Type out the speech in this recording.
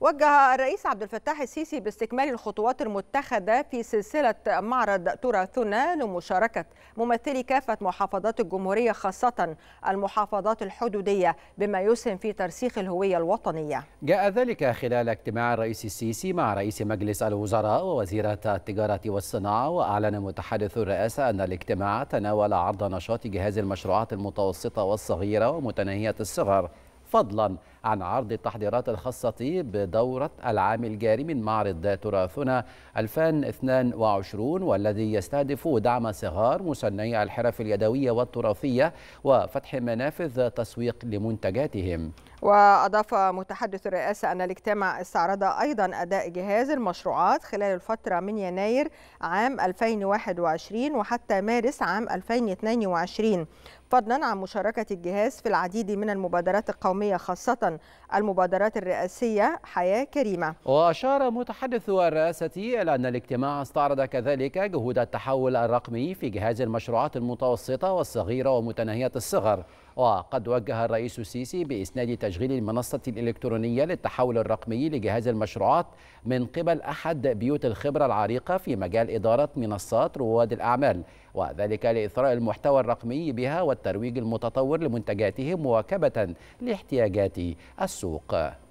وجه الرئيس عبد الفتاح السيسي باستكمال الخطوات المتخذة في سلسلة معرض تراثنا لمشاركة ممثلي كافة محافظات الجمهورية خاصة المحافظات الحدودية بما يسهم في ترسيخ الهوية الوطنية جاء ذلك خلال اجتماع الرئيس السيسي مع رئيس مجلس الوزراء ووزيرة التجارة والصناعة وأعلن متحدث الرئاسة أن الاجتماع تناول عرض نشاط جهاز المشروعات المتوسطة والصغيرة ومتناهية الصغر فضلا عن عرض التحضيرات الخاصة بدورة العام الجاري من معرض تراثنا 2022 والذي يستهدف دعم صغار مصنعي الحرف اليدوية والتراثية وفتح منافذ تسويق لمنتجاتهم وأضاف متحدث الرئاسة أن الاجتماع استعرض أيضا أداء جهاز المشروعات خلال الفترة من يناير عام 2021 وحتى مارس عام 2022 فضلا عن مشاركة الجهاز في العديد من المبادرات القومية خاصة المبادرات الرئاسية حياة كريمة وأشار متحدث الرئاسة إلى أن الاجتماع استعرض كذلك جهود التحول الرقمي في جهاز المشروعات المتوسطة والصغيرة ومتناهية الصغر وقد وجه الرئيس السيسي بإسناد تشغيل المنصة الإلكترونية للتحول الرقمي لجهاز المشروعات من قبل أحد بيوت الخبرة العريقة في مجال إدارة منصات رواد الأعمال وذلك لإثراء المحتوى الرقمي بها والتحول والترويج المتطور لمنتجاتهم مواكبة لاحتياجات السوق